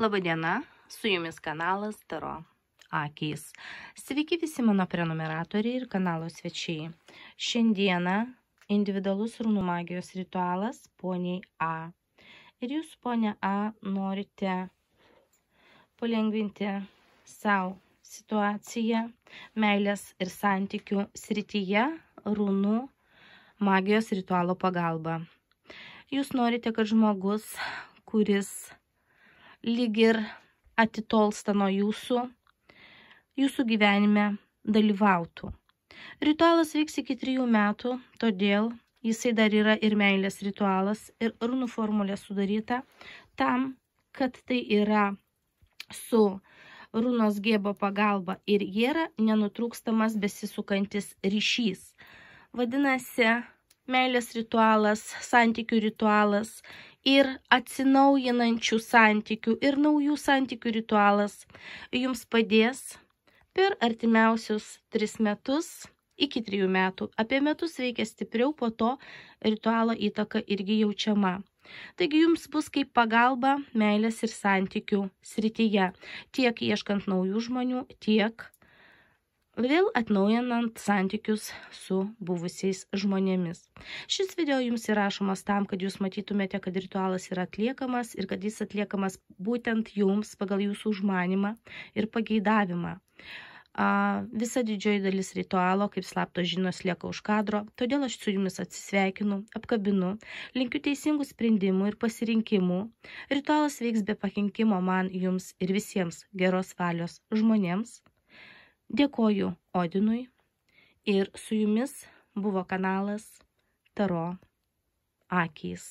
Labadiena, su jumis kanalas Taro akys. Sveiki visi mano prenumeratoriai ir kanalo svečiai. Šiandieną individualus runų magijos ritualas poniai A. Ir jūs, ponia A, norite palengvinti savo situaciją meilės ir santykių srityje runų magijos ritualo pagalba. Jūs norite, kad žmogus, kuris lyg ir atitolsta nuo jūsų, jūsų gyvenime dalyvautų. Ritualas vyks iki trijų metų, todėl jisai dar yra ir meilės ritualas, ir runų formulė sudaryta tam, kad tai yra su runos gėbo pagalba ir jėra nenutrūkstamas besisukantis ryšys. Vadinasi, meilės ritualas, santykių ritualas ir atsinaujinančių santykių ir naujų santykių ritualas jums padės per artimiausius tris metus iki trijų metų. Apie metus veikia stipriau, po to ritualo įtaka irgi jaučiama. Taigi jums bus kaip pagalba meilės ir santykių srityje, tiek ieškant naujų žmonių, tiek vėl atnaujinant santykius su buvusiais žmonėmis. Šis video jums įrašomas tam, kad jūs matytumėte, kad ritualas yra atliekamas ir kad jis atliekamas būtent jums pagal jūsų užmanimą ir pageidavimą. A, visa didžioji dalis ritualo, kaip slapto žinos, lieka už kadro, todėl aš su jumis atsisveikinu, apkabinu, linkiu teisingų sprendimų ir pasirinkimų. Ritualas veiks be pakenkimo man, jums ir visiems geros valios žmonėms. Dėkoju Odinui ir su jumis buvo kanalas Taro akys.